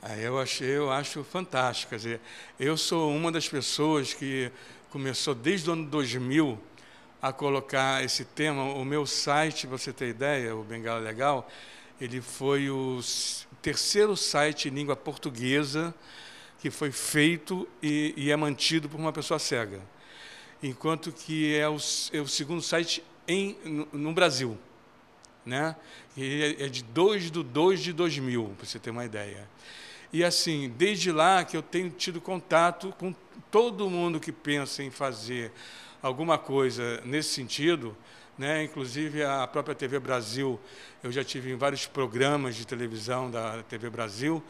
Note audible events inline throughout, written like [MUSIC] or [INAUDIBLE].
Aí ah, eu achei, eu acho fantástico. Quer dizer, eu sou uma das pessoas que começou desde o ano 2000 a colocar esse tema. O meu site, para você ter ideia, o Bengala Legal, ele foi o terceiro site em língua portuguesa que foi feito e, e é mantido por uma pessoa cega. Enquanto que é o, é o segundo site em, no, no Brasil. Né? E é, é de 2 de 2 de 2000, para você ter uma ideia. E assim, desde lá que eu tenho tido contato com todo mundo que pensa em fazer alguma coisa nesse sentido, né? Inclusive a própria TV Brasil, eu já tive em vários programas de televisão da TV Brasil.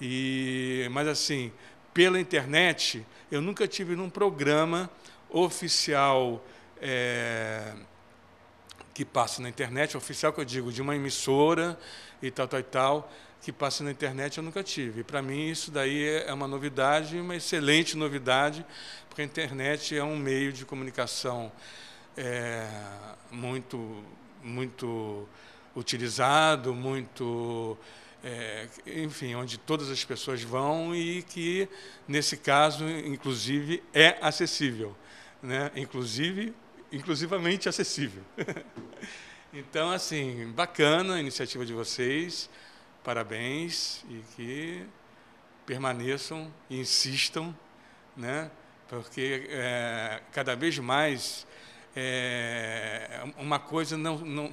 E mas assim, pela internet, eu nunca tive num programa oficial é, que passa na internet, é oficial que eu digo, de uma emissora e tal, tal e tal, que passa na internet eu nunca tive. Para mim isso daí é, é uma novidade, uma excelente novidade, porque a internet é um meio de comunicação é, muito, muito utilizado, muito é, enfim, onde todas as pessoas vão e que, nesse caso, inclusive, é acessível. Né? Inclusive inclusivamente acessível. [LAUGHS] então, assim, bacana a iniciativa de vocês, parabéns e que permaneçam e insistam, né? porque é, cada vez mais é, uma coisa não, não,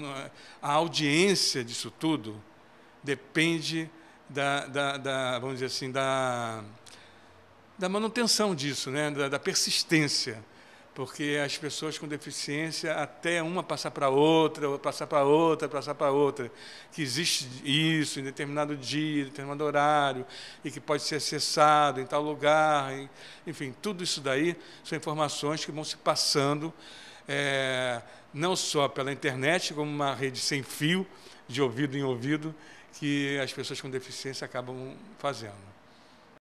a audiência disso tudo depende da, da, da vamos dizer assim da da manutenção disso, né? da, da persistência porque as pessoas com deficiência, até uma passar para outra, passar para outra, passar para outra, que existe isso em determinado dia, em determinado horário, e que pode ser acessado em tal lugar, enfim, tudo isso daí são informações que vão se passando, é, não só pela internet, como uma rede sem fio, de ouvido em ouvido, que as pessoas com deficiência acabam fazendo.